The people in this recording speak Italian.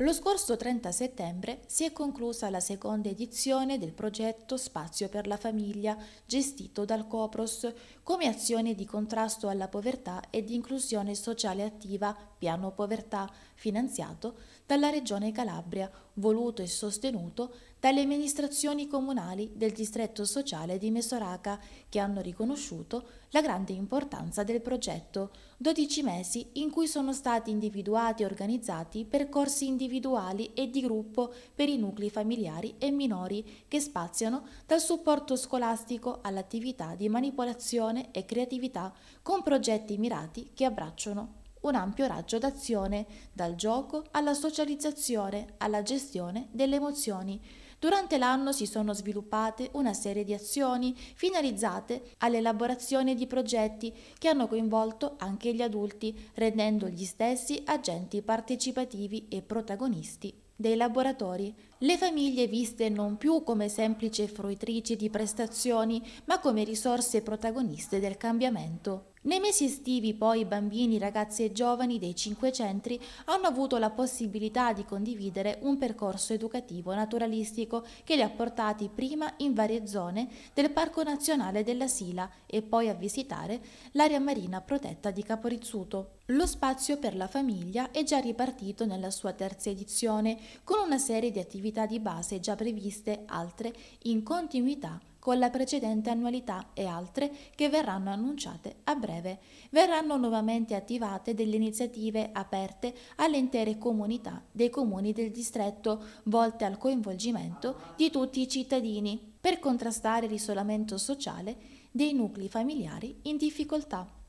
Lo scorso 30 settembre si è conclusa la seconda edizione del progetto Spazio per la Famiglia, gestito dal Copros, come azione di contrasto alla povertà e di inclusione sociale attiva Piano Povertà, finanziato dalla Regione Calabria, voluto e sostenuto dalle amministrazioni comunali del distretto sociale di Mesoraca, che hanno riconosciuto la grande importanza del progetto. 12 mesi in cui sono stati individuati e organizzati percorsi individuali individuali e di gruppo per i nuclei familiari e minori che spaziano dal supporto scolastico all'attività di manipolazione e creatività con progetti mirati che abbracciano un ampio raggio d'azione, dal gioco alla socializzazione, alla gestione delle emozioni. Durante l'anno si sono sviluppate una serie di azioni finalizzate all'elaborazione di progetti che hanno coinvolto anche gli adulti, rendendo gli stessi agenti partecipativi e protagonisti dei laboratori. Le famiglie viste non più come semplici fruitrici di prestazioni, ma come risorse protagoniste del cambiamento. Nei mesi estivi poi bambini, ragazzi e giovani dei cinque centri hanno avuto la possibilità di condividere un percorso educativo naturalistico che li ha portati prima in varie zone del Parco Nazionale della Sila e poi a visitare l'area marina protetta di Caporizzuto. Lo spazio per la famiglia è già ripartito nella sua terza edizione con una serie di attività attività di base già previste altre in continuità con la precedente annualità e altre che verranno annunciate a breve. Verranno nuovamente attivate delle iniziative aperte alle intere comunità dei comuni del distretto volte al coinvolgimento di tutti i cittadini per contrastare l'isolamento sociale dei nuclei familiari in difficoltà.